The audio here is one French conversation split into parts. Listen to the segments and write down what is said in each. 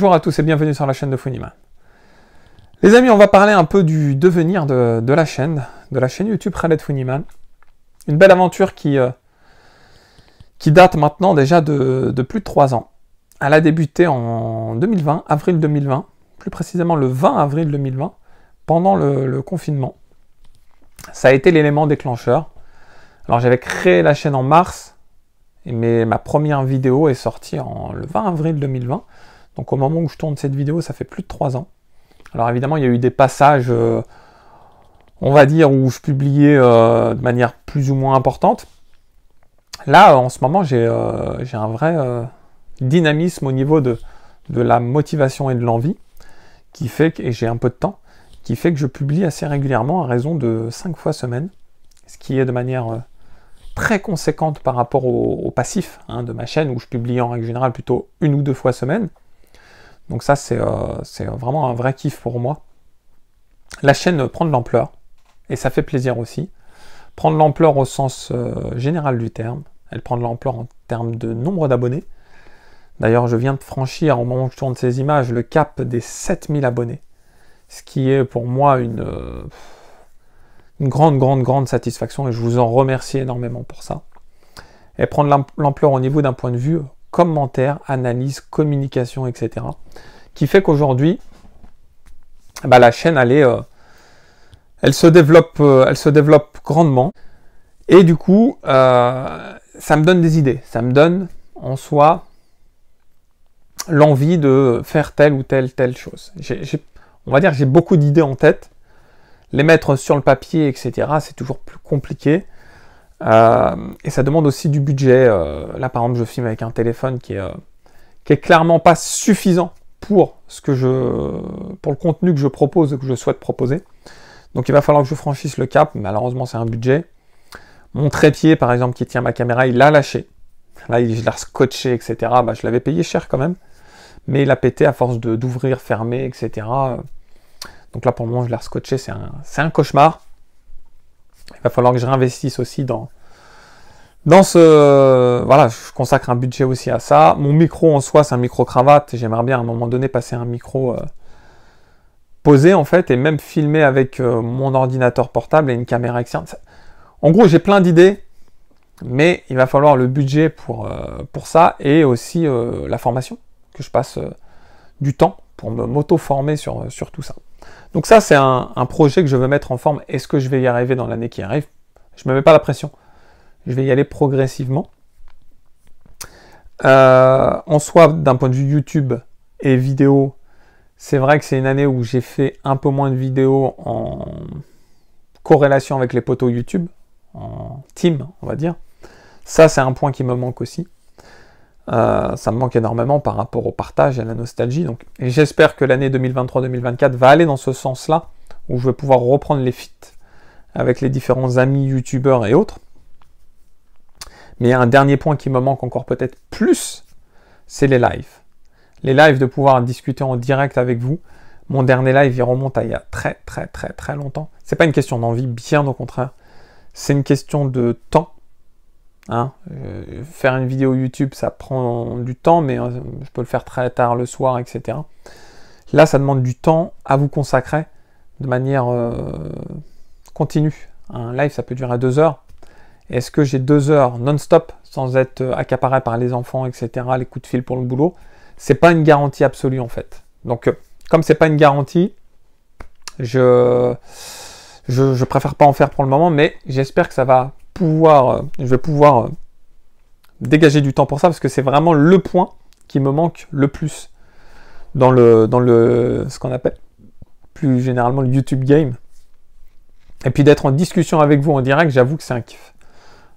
Bonjour à tous et bienvenue sur la chaîne de Funiman. Les amis, on va parler un peu du devenir de, la chaîne, de la chaîne YouTube Khaled Funiman, Une belle aventure qui, euh, qui date maintenant déjà de, plus de 3 ans. Elle a débuté en 2020, avril 2020, plus précisément le 20 avril 2020, pendant le, confinement. Ça a été l'élément déclencheur. Alors j'avais créé la chaîne en mars, mais ma première vidéo est sortie en, le 20 avril 2020. Donc au moment où je tourne cette vidéo, ça fait plus de 3 ans. Alors évidemment, il y a eu des passages, euh, on va dire, où je publiais euh, de manière plus ou moins importante. Là, en ce moment, j'ai euh, un vrai dynamisme au niveau de, la motivation et de l'envie, qui fait que, et j'ai un peu de temps, qui fait que je publie assez régulièrement à raison de 5 fois semaine, ce qui est de manière très conséquente par rapport au, passif hein, de ma chaîne où je publie en règle générale plutôt une ou deux fois semaine. Donc ça, euh, c'est vraiment un vrai kiff pour moi. La chaîne prend de l'ampleur, et ça fait plaisir aussi. Prendre l'ampleur au sens euh, général du terme. Elle prend de l'ampleur en termes de nombre d'abonnés. D'ailleurs, je viens de franchir, au moment où je tourne ces images, le cap des 7000 abonnés. Ce qui est pour moi une, euh, une grande, grande, grande satisfaction, et je vous en remercie énormément pour ça. Et prendre de l'ampleur au niveau d'un point de vue commentaires, analyses, communication, etc. Qui fait qu'aujourd'hui, bah, la chaîne, elle, euh, elle, se développe, euh, elle se développe grandement. Et du coup, euh, ça me donne des idées. Ça me donne en soi l'envie de faire telle ou telle, telle chose. on va dire j'ai beaucoup d'idées en tête. Les mettre sur le papier, etc., c'est toujours plus compliqué. Euh, et ça demande aussi du budget. Euh, là, par exemple, je filme avec un téléphone qui est, euh, qui est clairement pas suffisant pour ce que je, pour le contenu que je propose, que je souhaite proposer. Donc, il va falloir que je franchisse le cap. Malheureusement, c'est un budget. Mon trépied, par exemple, qui tient ma caméra, il l'a lâché. Là, je l'ai scotché, etc. Bah, je l'avais payé cher quand même. Mais il a pété à force d'ouvrir, fermer, etc. Donc là, pour le moment, je l'ai scotché. C'est un cauchemar. Il va falloir que je réinvestisse aussi dans, dans ce... Voilà, je consacre un budget aussi à ça. Mon micro en soi, c'est un micro-cravate. J'aimerais bien à un moment donné passer un micro euh, posé en fait et même filmer avec euh, mon ordinateur portable et une caméra externe. En gros, j'ai plein d'idées, mais il va falloir le budget pour, euh, pour ça et aussi la formation, que je passe du temps pour me m'auto-former sur, sur tout ça. Donc ça, c'est un, projet que je veux mettre en forme. Est-ce que je vais y arriver dans l'année qui arrive Je ne me mets pas la pression. Je vais y aller progressivement. Euh, en soi, d'un point de vue YouTube et vidéo, c'est vrai que c'est une année où j'ai fait un peu moins de vidéos en corrélation avec les poteaux YouTube, en team, on va dire. Ça, c'est un point qui me manque aussi. Euh, ça me manque énormément par rapport au partage et à la nostalgie. Donc, j'espère que l'année 2023-2024 va aller dans ce sens-là, où je vais pouvoir reprendre les fits avec les différents amis youtubeurs et autres. Mais il y a un dernier point qui me manque encore peut-être plus, c'est les lives. Les lives de pouvoir discuter en direct avec vous. Mon dernier live, il remonte à il y a très très très très longtemps. C'est pas une question d'envie, bien au contraire. C'est une question de temps Hein. Euh, faire une vidéo YouTube, ça prend du temps, mais euh, je peux le faire très tard le soir, etc. Là, ça demande du temps à vous consacrer de manière euh, continue. Hein. Un live, ça peut durer deux heures. Est-ce que j'ai deux heures non-stop sans être accaparé par les enfants, etc., les coups de fil pour le boulot C'est pas une garantie absolue en fait. Donc, comme c'est pas une garantie, je, je, je préfère pas en faire pour le moment, mais j'espère que ça va euh, je vais pouvoir euh, dégager du temps pour ça parce que c'est vraiment le point qui me manque le plus dans le, dans le ce qu'on appelle plus généralement le YouTube game. Et puis d'être en discussion avec vous en direct, j'avoue que c'est un kiff.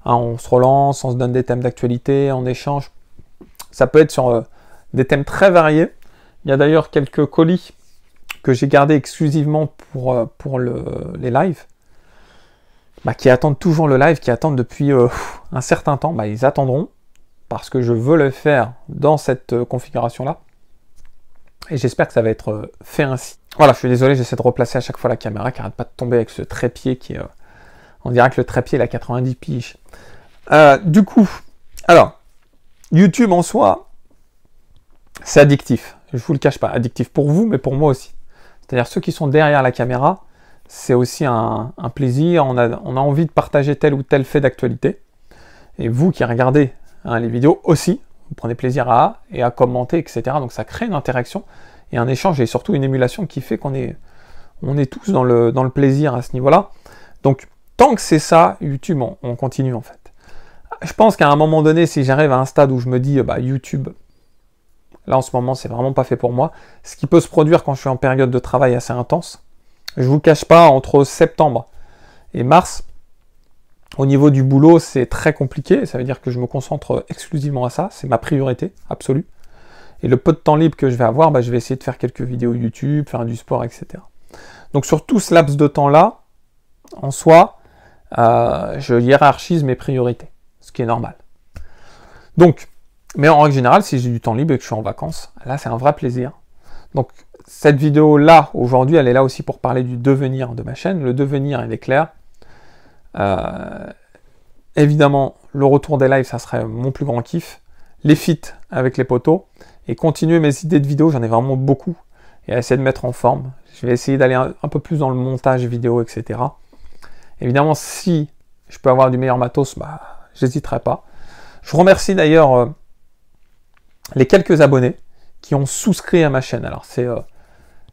Hein, on se relance, on se donne des thèmes d'actualité, on échange. Ça peut être sur euh, des thèmes très variés. Il y a d'ailleurs quelques colis que j'ai gardés exclusivement pour, pour le, les lives bah, qui attendent toujours le live, qui attendent depuis euh, un certain temps, bah, ils attendront parce que je veux le faire dans cette euh, configuration-là. Et j'espère que ça va être euh, fait ainsi. Voilà, je suis désolé, j'essaie de replacer à chaque fois la caméra qui arrête pas de tomber avec ce trépied qui est... on dirait que le trépied il a 90 piges. du coup, alors, YouTube en soi, c'est addictif. Je vous le cache pas, addictif pour vous, mais pour moi aussi. C'est-à-dire ceux qui sont derrière la caméra, c'est aussi un, plaisir, on a, envie de partager tel ou tel fait d'actualité. Et vous qui regardez hein, les vidéos aussi, vous prenez plaisir à et à commenter, etc. Donc ça crée une interaction et un échange et surtout une émulation qui fait qu'on est, on est tous dans le, plaisir à ce niveau-là. Donc tant que c'est ça, YouTube, on, continue en fait. Ah, je pense qu'à un moment donné, si j'arrive à un stade où je me dis, bah, YouTube, là en ce moment, c'est vraiment pas fait pour moi, ce qui peut se produire quand je suis en période de travail assez intense, je vous cache pas, entre septembre et mars, au niveau du boulot, c'est très compliqué. Ça veut dire que je me concentre exclusivement à ça. C'est ma priorité absolue. Et le peu de temps libre que je vais avoir, bah, je vais essayer de faire quelques vidéos YouTube, faire du sport, etc. Donc sur tout ce laps de temps-là, en soi, euh, je hiérarchise mes priorités, ce qui est normal. Donc, mais en règle générale, si j'ai du temps libre et que je suis en vacances, là c'est un vrai plaisir. Donc cette vidéo-là, aujourd'hui, elle est là aussi pour parler du devenir de ma chaîne. Le devenir, il est clair. Euh, évidemment, le retour des lives, ça serait mon plus grand kiff. Les fit avec les poteaux. Et continuer mes idées de vidéos, j'en ai vraiment beaucoup. Et essayer de mettre en forme. Je vais essayer d'aller un, peu plus dans le montage vidéo, etc. Évidemment, si je peux avoir du meilleur matos, bah, j'hésiterai pas. Je remercie d'ailleurs euh, les quelques abonnés qui ont souscrit à ma chaîne. Alors, c'est... Euh,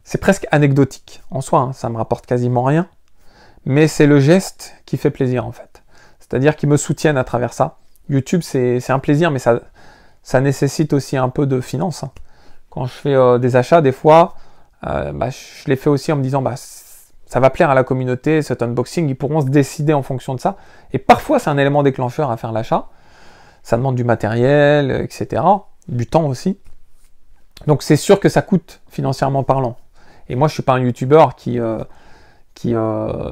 c'est presque anecdotique en soi, hein, ça me rapporte quasiment rien, mais c'est le geste qui fait plaisir en fait. C'est-à-dire qu'ils me soutiennent à travers ça. YouTube, c'est un plaisir, mais ça, ça nécessite aussi un peu de finance. Hein. Quand je fais euh, des achats, des fois, euh, bah, je les fais aussi en me disant, bah, ça va plaire à la communauté, cet unboxing, ils pourront se décider en fonction de ça. Et parfois, c'est un élément déclencheur à faire l'achat. Ça demande du matériel, etc. Du temps aussi. Donc c'est sûr que ça coûte financièrement parlant. Et moi, je suis pas un youtubeur qui, euh, qui, euh,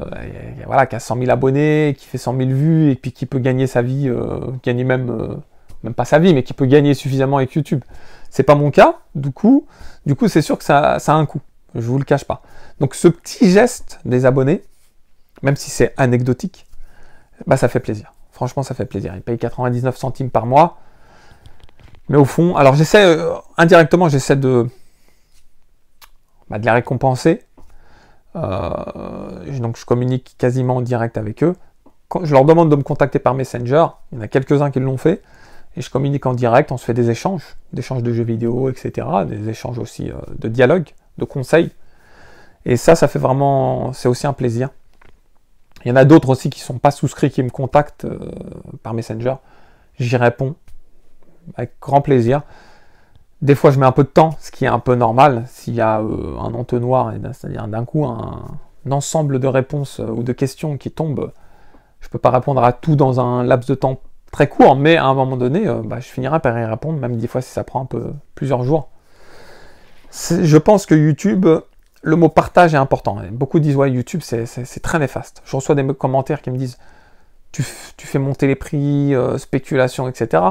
voilà, qui a 100 000 abonnés, qui fait 100 000 vues et puis qui peut gagner sa vie, euh, gagner même, même pas sa vie, mais qui peut gagner suffisamment avec YouTube. C'est pas mon cas. Du coup, du coup, c'est sûr que ça, a un coût. Je vous le cache pas. Donc, ce petit geste des abonnés, même si c'est anecdotique, bah ça fait plaisir. Franchement, ça fait plaisir. Il paye 99 centimes par mois. Mais au fond, alors j'essaie, indirectement, j'essaie de, bah, de les récompenser. Euh, donc je communique quasiment en direct avec eux. Quand je leur demande de me contacter par Messenger, il y en a quelques-uns qui l'ont fait, et je communique en direct, on se fait des échanges, des échanges de jeux vidéo, etc., des échanges aussi euh, de dialogue, de conseils. Et ça, ça fait vraiment, c'est aussi un plaisir. Il y en a d'autres aussi qui ne sont pas souscrits, qui me contactent euh, par Messenger. J'y réponds avec grand plaisir. Des fois, je mets un peu de temps, ce qui est un peu normal. S'il y a euh, un entonnoir, eh ben, c'est-à-dire d'un coup un, ensemble de réponses euh, ou de questions qui tombent, je ne peux pas répondre à tout dans un laps de temps très court, mais à un moment donné, euh, bah, je finirai par y répondre, même des fois si ça prend un peu plusieurs jours. Je pense que YouTube, le mot partage est important. beaucoup disent ouais, YouTube, c'est très néfaste. Je reçois des commentaires qui me disent tu, tu fais monter les prix, spéculation, etc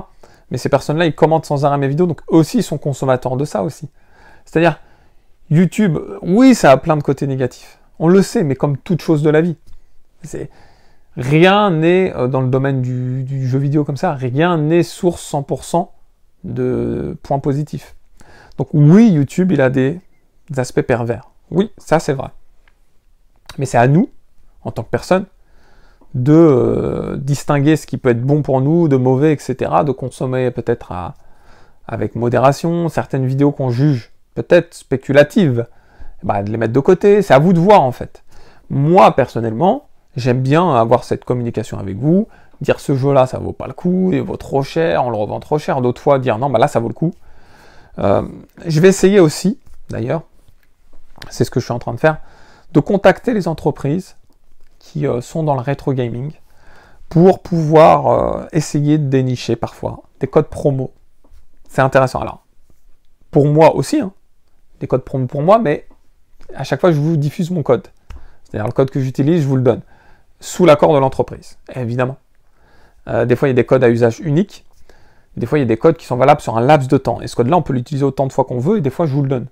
mais ces personnes-là, ils commentent sans arrêt mes vidéos, donc eux aussi, ils sont consommateurs de ça aussi. C'est-à-dire, YouTube, oui, ça a plein de côtés négatifs. On le sait, mais comme toute chose de la vie. Rien n'est, euh, dans le domaine du, jeu vidéo comme ça, rien n'est source 100% de points positifs. Donc oui, YouTube, il a des, des aspects pervers. Oui, ça c'est vrai. Mais c'est à nous, en tant que personne, de euh, distinguer ce qui peut être bon pour nous, de mauvais, etc., de consommer peut-être avec modération certaines vidéos qu'on juge peut-être spéculatives, bah, de les mettre de côté, c'est à vous de voir en fait. Moi personnellement, j'aime bien avoir cette communication avec vous, dire ce jeu-là ça vaut pas le coup, il vaut trop cher, on le revend trop cher, d'autres fois dire non, bah là ça vaut le coup. Euh, je vais essayer aussi, d'ailleurs, c'est ce que je suis en train de faire, de contacter les entreprises qui euh, sont dans le rétro gaming pour pouvoir euh, essayer de dénicher parfois des codes promo. C'est intéressant. Alors, pour moi aussi, hein. des codes promo pour moi, mais à chaque fois, je vous diffuse mon code. C'est-à-dire le code que j'utilise, je vous le donne. Sous l'accord de l'entreprise, évidemment. Euh, des fois, il y a des codes à usage unique. Des fois, il y a des codes qui sont valables sur un laps de temps. Et ce code-là, on peut l'utiliser autant de fois qu'on veut, et des fois, je vous le donne.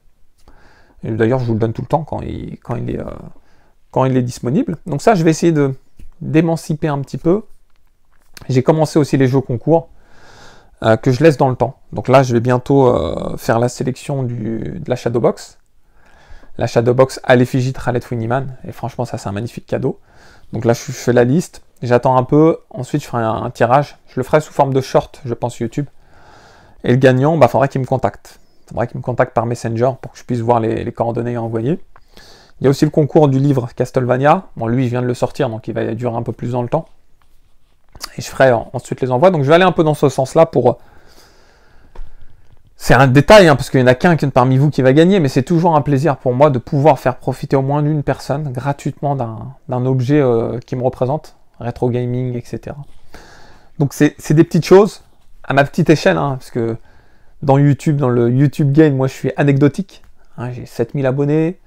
D'ailleurs, je vous le donne tout le temps quand il, quand il est quand il est disponible. Donc ça, je vais essayer de d'émanciper un petit peu. J'ai commencé aussi les jeux concours euh, que je laisse dans le temps. Donc là, je vais bientôt euh, faire la sélection du, de la Box. La Box à l'effigie de Rallet Winnieman. Et franchement, ça, c'est un magnifique cadeau. Donc là, je fais la liste. J'attends un peu. Ensuite, je ferai un, tirage. Je le ferai sous forme de short, je pense, YouTube. Et le gagnant, bah, faudra qu'il me contacte. Faudra qu'il me contacte par Messenger pour que je puisse voir les, coordonnées envoyées. envoyer. Il y a aussi le concours du livre Castlevania. Bon, lui, je viens de le sortir, donc il va durer un peu plus dans le temps. Et je ferai ensuite les envois. Donc je vais aller un peu dans ce sens-là pour... Euh, c'est un détail, hein, parce qu'il n'y en a qu'un parmi vous qui va gagner, mais c'est toujours un plaisir pour moi de pouvoir faire profiter au moins d'une personne gratuitement d'un objet euh, qui me représente, rétro gaming, etc. Donc c'est des petites choses, à ma petite échelle, hein, parce que dans YouTube, dans le YouTube Game, moi je suis anecdotique. Hein, j'ai 7000 abonnés,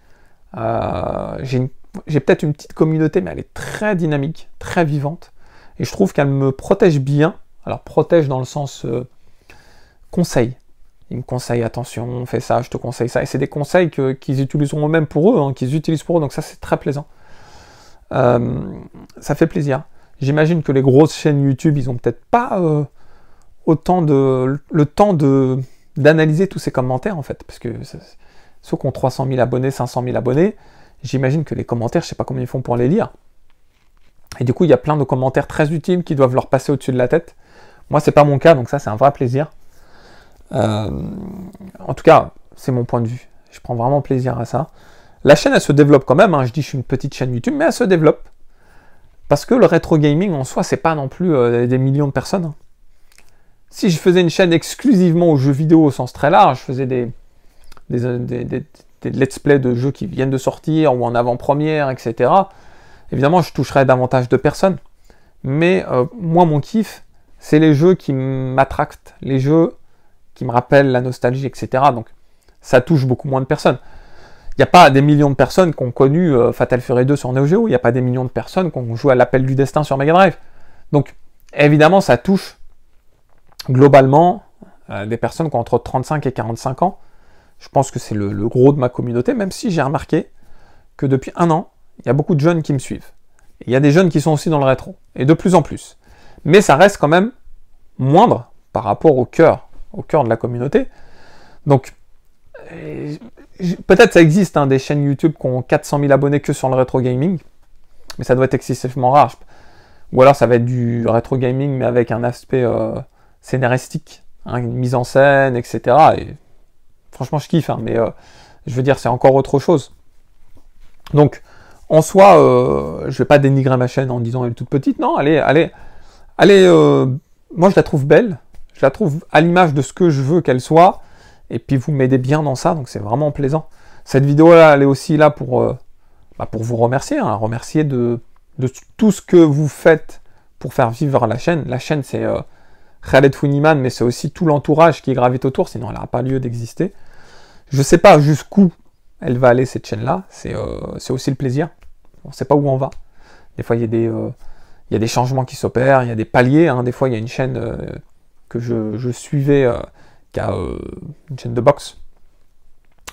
euh, j'ai peut-être une petite communauté, mais elle est très dynamique, très vivante. Et je trouve qu'elle me protège bien. Alors protège dans le sens euh, conseil. Ils me conseillent, attention, fais ça, je te conseille ça. Et c'est des conseils qu'ils utilisent utiliseront eux-mêmes pour eux, hein, qu'ils utilisent pour eux. Donc ça, c'est très plaisant. Euh, ça fait plaisir. J'imagine que les grosses chaînes YouTube, ils ont peut-être pas autant de le temps de d'analyser tous ces commentaires en fait, parce que ceux qu'on ont 300 000 abonnés, 500 000 abonnés, j'imagine que les commentaires, je ne sais pas combien ils font pour les lire. Et du coup, il y a plein de commentaires très utiles qui doivent leur passer au-dessus de la tête. Moi, c'est pas mon cas, donc ça, c'est un vrai plaisir. Euh, en tout cas, c'est mon point de vue. Je prends vraiment plaisir à ça. La chaîne, elle se développe quand même. Hein. Je dis, je suis une petite chaîne YouTube, mais elle se développe. Parce que le rétro gaming en soi, c'est pas non plus euh, des millions de personnes. Hein. Si je faisais une chaîne exclusivement aux jeux vidéo au sens très large, je faisais des, des, let's play de jeux qui viennent de sortir ou en avant-première, etc. Évidemment, je toucherai davantage de personnes. Mais euh, moi, mon kiff, c'est les jeux qui m'attractent, les jeux qui me rappellent la nostalgie, etc. Donc, ça touche beaucoup moins de personnes. Il n'y a pas des millions de personnes qui ont connu euh, Fatal Fury 2 sur Neo Geo. Il n'y a pas des millions de personnes qui ont joué à l'appel du destin sur Mega Drive. Donc, évidemment, ça touche globalement euh, des personnes qui ont entre 35 et 45 ans. Je pense que c'est le, gros de ma communauté, même si j'ai remarqué que depuis un an, il y a beaucoup de jeunes qui me suivent. Il y a des jeunes qui sont aussi dans le rétro, et de plus en plus. Mais ça reste quand même moindre par rapport au cœur, au cœur de la communauté. Donc, euh, peut-être ça existe, hein, des chaînes YouTube qui ont 400 000 abonnés que sur le rétro gaming, mais ça doit être excessivement rare. Ou alors ça va être du rétro gaming, mais avec un aspect euh, scénaristique, hein, une mise en scène, etc. Franchement, je kiffe, hein, mais euh, je veux dire, c'est encore autre chose. Donc, en soi, euh, je ne vais pas dénigrer ma chaîne en disant elle est toute petite. Non, allez, allez, allez. moi, je la trouve belle. Je la trouve à l'image de ce que je veux qu'elle soit. Et puis, vous m'aidez bien dans ça, donc c'est vraiment plaisant. Cette vidéo-là, elle est aussi là pour, euh, bah, pour vous remercier, hein, remercier de, tout ce que vous faites pour faire vivre la chaîne. La chaîne, c'est Khaled Funiman, mais c'est aussi tout l'entourage qui gravite autour, sinon elle n'aura pas lieu d'exister. Je sais pas jusqu'où elle va aller cette chaîne-là. C'est euh, aussi le plaisir. On ne sait pas où on va. Des fois, il y, a des, euh, il y a des changements qui s'opèrent, il y a des paliers. Hein. Des fois, il y a une chaîne euh, que je, suivais, qui a, une chaîne de boxe,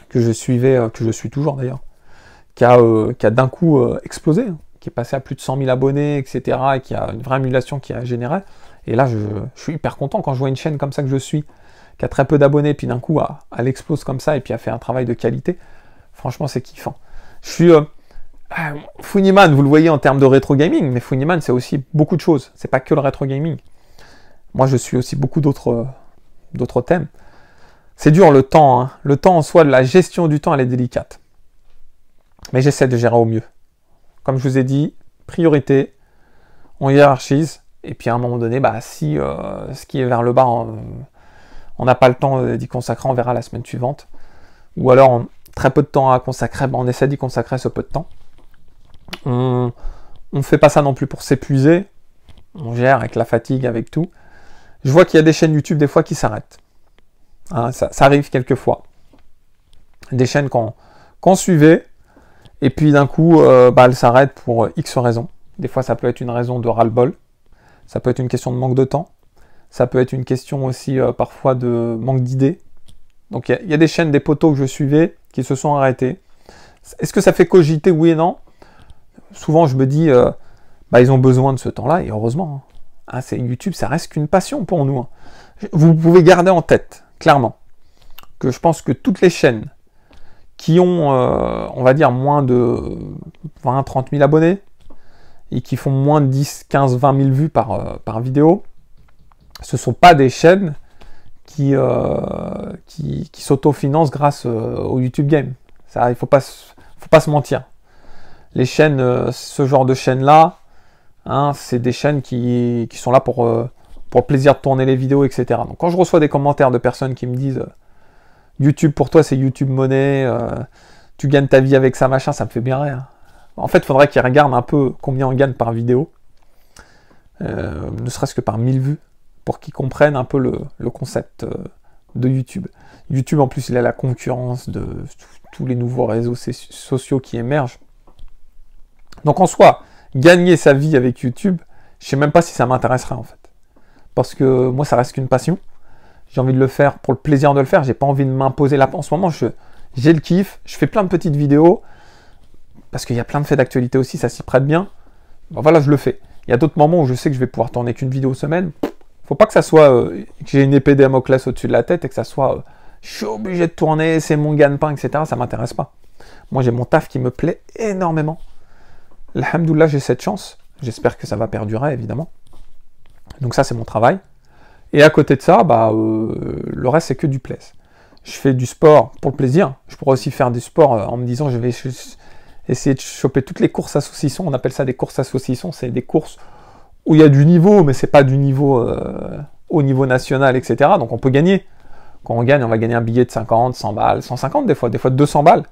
que je suivais, que je suis toujours d'ailleurs, qui a, a d'un coup explosé, hein. qui est passé à plus de 100 000 abonnés, etc., et qui a une vraie émulation qui a généré. Et là, je suis hyper content quand je vois une chaîne comme ça que je suis, qui a très peu d'abonnés, puis d'un coup, elle explose comme ça, et puis a fait un travail de qualité, franchement, c'est kiffant. Je suis. Euh, ah, Funiman, vous le voyez en termes de rétro gaming, mais Funiman, c'est aussi beaucoup de choses. C'est pas que le rétro gaming. Moi, je suis aussi beaucoup d'autres euh, d'autres thèmes. C'est dur le temps. Hein. Le temps en soi, la gestion du temps, elle est délicate. Mais j'essaie de gérer au mieux. Comme je vous ai dit, priorité, on hiérarchise. Et puis à un moment donné, bah, si euh, ce qui est vers le bas, on n'a pas le temps euh, d'y consacrer, on verra la semaine suivante. Ou alors, on, très peu de temps à consacrer, ben, on essaie d'y consacrer ce peu de temps. On ne fait pas ça non plus pour s'épuiser, on gère avec la fatigue, avec tout. Je vois qu'il y a des chaînes YouTube des fois qui s'arrêtent. Hein, ça, arrive quelquefois. Des chaînes qu'on suivait, et puis d'un coup, bah, elles s'arrêtent pour X raisons. Des fois, ça peut être une raison de ras-le-bol, ça peut être une question de manque de temps, ça peut être une question aussi euh, parfois de manque d'idées. Donc il y, a des chaînes, des poteaux que je suivais qui se sont arrêtés. Est-ce que ça fait cogiter oui et non Souvent je me dis, euh, bah, ils ont besoin de ce temps-là et heureusement. Hein. Ah, c'est YouTube, ça reste qu'une passion pour nous. Hein. Vous pouvez garder en tête, clairement, que je pense que toutes les chaînes qui ont, euh, on va dire, moins de 20-30 000 abonnés et qui font moins de 10, 15, 20 000 vues par vidéo, ce ne sont pas des chaînes qui, euh, qui, s'autofinancent grâce euh, au YouTube Game. Ça, il ne faut pas, pas se mentir. Les chaînes, euh, ce genre de chaînes-là, hein, c'est des chaînes qui, sont là pour, pour le plaisir de tourner les vidéos, etc. Donc quand je reçois des commentaires de personnes qui me disent YouTube pour toi c'est YouTube monnaie, tu gagnes ta vie avec ça, machin, ça me fait bien rire. En fait, il faudrait qu'ils regardent un peu combien on gagne par vidéo, ne serait-ce que par 1000 vues pour qu'ils comprennent un peu le, concept euh, de YouTube. YouTube, en plus, il a la concurrence de tous les nouveaux réseaux sociaux qui émergent. Donc en soi, gagner sa vie avec YouTube, je ne sais même pas si ça m'intéresserait en fait. Parce que moi, ça reste qu'une passion. J'ai envie de le faire pour le plaisir de le faire. J'ai pas envie de m'imposer là. En ce moment, j'ai le kiff. Je fais plein de petites vidéos. Parce qu'il y a plein de faits d'actualité aussi, ça s'y prête bien. Ben voilà, je le fais. Il y a d'autres moments où je sais que je vais pouvoir tourner qu'une vidéo semaine faut pas que ça soit euh, que j'ai une épée classe au-dessus de la tête et que ça soit euh, je suis obligé de tourner, c'est mon gagne-pain, etc. Ça m'intéresse pas. Moi, j'ai mon taf qui me plaît énormément. Alhamdoulilah, j'ai cette chance. J'espère que ça va perdurer, évidemment. Donc ça, c'est mon travail. Et à côté de ça, bah, euh, le reste, c'est que du plaisir. Je fais du sport pour le plaisir. Je pourrais aussi faire du sport en me disant, je vais essayer de choper toutes les courses à saucisson. On appelle ça des courses à saucisson. C'est des courses où il y a du niveau, mais c'est pas du niveau euh, au niveau national, etc. Donc on peut gagner. Quand on gagne, on va gagner un billet de 50, 100 balles, 150 des fois, des fois de 200 balles.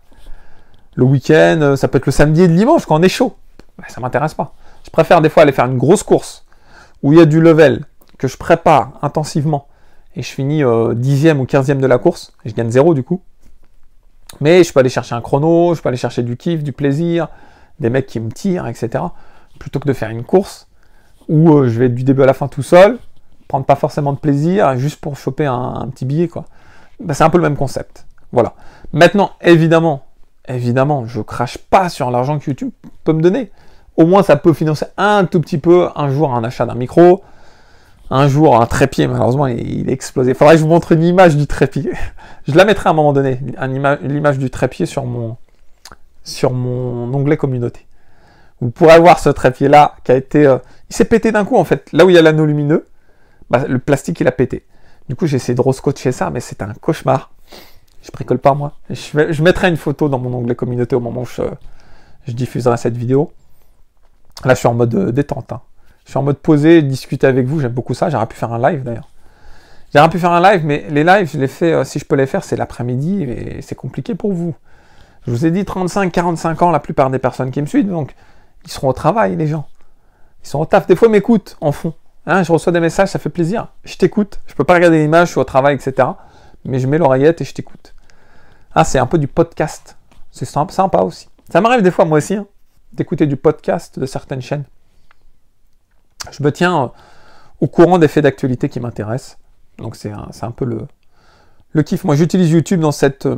Le week-end, euh, ça peut être le samedi et le dimanche quand on est chaud. Ça ça m'intéresse pas. Je préfère des fois aller faire une grosse course où il y a du level que je prépare intensivement et je finis 10e euh, ou 15e de la course. Et je gagne zéro du coup. Mais je peux aller chercher un chrono, je peux aller chercher du kiff, du plaisir, des mecs qui me tirent, etc. Plutôt que de faire une course où euh, je vais être du début à la fin tout seul, prendre pas forcément de plaisir, juste pour choper un, petit billet, quoi. Bah, c'est un peu le même concept. Voilà. Maintenant, évidemment, évidemment, je crache pas sur l'argent que YouTube peut me donner. Au moins, ça peut financer un tout petit peu un jour un achat d'un micro, un jour un trépied, malheureusement, il, est explosé. Faudrait que je vous montre une image du trépied. je la mettrai à un moment donné, l'image du trépied sur mon, sur mon onglet communauté. Vous pourrez voir ce trépied-là qui a été euh, il s'est pété d'un coup, en fait. Là où il y a l'anneau lumineux, bah, le plastique, il a pété. Du coup, j'ai essayé de re-scotcher ça, mais c'est un cauchemar. Je bricole pas, moi. Je, mettrai une photo dans mon onglet communauté au moment où je, je diffuserai cette vidéo. Là, je suis en mode euh, détente. Hein. Je suis en mode posé, discuter avec vous. J'aime beaucoup ça. J'aurais pu faire un live, d'ailleurs. J'aurais pu faire un live, mais les lives, je les fais, euh, si je peux les faire, c'est l'après-midi, et c'est compliqué pour vous. Je vous ai dit 35, 45 ans, la plupart des personnes qui me suivent, donc ils seront au travail, les gens. Ils sont au taf. Des fois, ils m'écoutent en fond. Hein, je reçois des messages, ça fait plaisir. Je t'écoute. Je peux pas regarder l'image, je suis au travail, etc. Mais je mets l'oreillette et je t'écoute. Ah, c'est un peu du podcast. C'est sympa aussi. Ça m'arrive des fois, moi aussi, hein, d'écouter du podcast de certaines chaînes. Je me tiens euh, au courant des faits d'actualité qui m'intéressent. Donc, c'est un, peu le, le kiff. Moi, j'utilise YouTube dans cette, euh,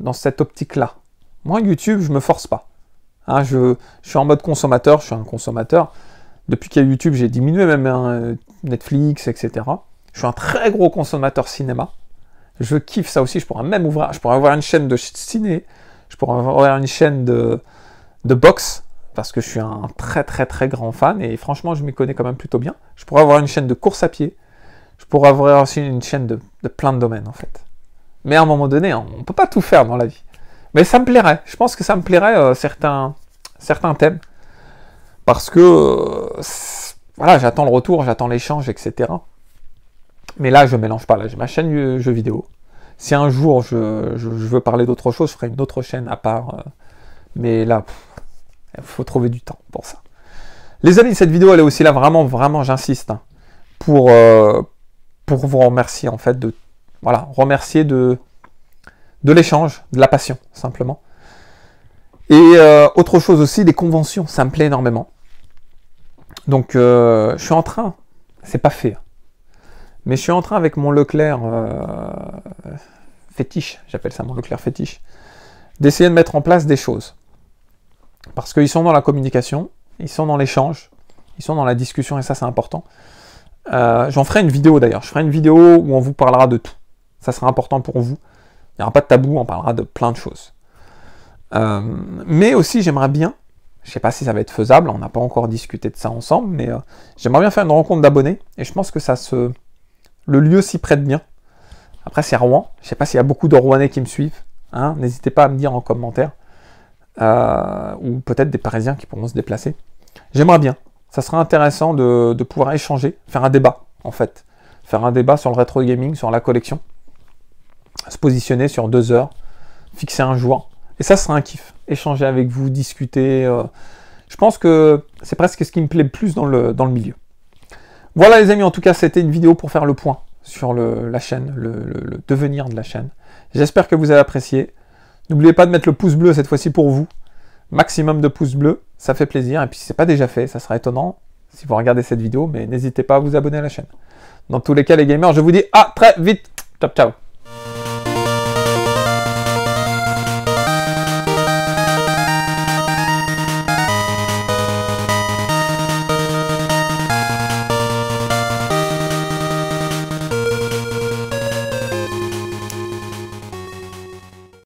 dans cette optique-là. Moi, YouTube, je me force pas. Hein, je suis en mode consommateur, je suis un consommateur. Depuis qu'il y a YouTube, j'ai diminué même hein, euh, Netflix, etc. Je suis un très gros consommateur cinéma. Je kiffe ça aussi. Je pourrais même ouvrir, je pourrais avoir une chaîne de ciné. Je pourrais avoir une chaîne de, de boxe parce que je suis un très très très grand fan et franchement je m'y connais quand même plutôt bien. Je pourrais avoir une chaîne de course à pied, je pourrais avoir aussi une chaîne de, plein de domaines en fait. Mais à un moment donné, hein, on ne peut pas tout faire dans la vie. Mais ça me plairait, je pense que ça me plairait euh, certains, certains thèmes parce que euh, voilà, j'attends le retour, j'attends l'échange, etc. Mais là, je mélange pas. Là, j'ai ma chaîne jeux vidéo. Si un jour je, veux parler d'autre chose, je ferai une autre chaîne à part. Euh. mais là, il faut trouver du temps pour ça. Les amis, cette vidéo, elle est aussi là vraiment, vraiment, j'insiste, hein, pour, euh, pour vous remercier en fait de voilà, remercier de de l'échange, de la passion simplement. Et autre chose aussi, des conventions, ça me plaît énormément. Donc, euh, je suis en train. C'est pas fait. Hein. Mais je suis en train avec mon Leclerc euh, fétiche, j'appelle ça mon Leclerc fétiche, d'essayer de mettre en place des choses. Parce qu'ils sont dans la communication, ils sont dans l'échange, ils sont dans la discussion, et ça c'est important. Euh, j'en ferai une vidéo d'ailleurs, je ferai une vidéo où on vous parlera de tout. Ça sera important pour vous. Il n'y aura pas de tabou, on parlera de plein de choses. mais aussi j'aimerais bien je sais pas si ça va être faisable, on n'a pas encore discuté de ça ensemble, mais euh, j'aimerais bien faire une rencontre d'abonnés, et je pense que ça se... le lieu s'y prête bien. Après, c'est Rouen, je sais pas s'il y a beaucoup de Rouennais qui me suivent, hein, n'hésitez pas à me dire en commentaire, euh, ou peut-être des Parisiens qui pourront se déplacer. J'aimerais bien, ça serait intéressant de, pouvoir échanger, faire un débat, en fait. Faire un débat sur le rétro gaming, sur la collection, se positionner sur deux heures, fixer un jour, et ça serait un kiff échanger avec vous, discuter. Euh. je pense que c'est presque ce qui me plaît le plus dans le, dans le milieu. Voilà les amis, en tout cas c'était une vidéo pour faire le point sur la chaîne, le, le, devenir de la chaîne. J'espère que vous avez apprécié. N'oubliez pas de mettre le pouce bleu cette fois-ci pour vous. Maximum de pouces bleus, ça fait plaisir. Et puis si ce n'est pas déjà fait, ça sera étonnant si vous regardez cette vidéo, mais n'hésitez pas à vous abonner à la chaîne. Dans tous les cas les gamers, je vous dis à très vite. Ciao ciao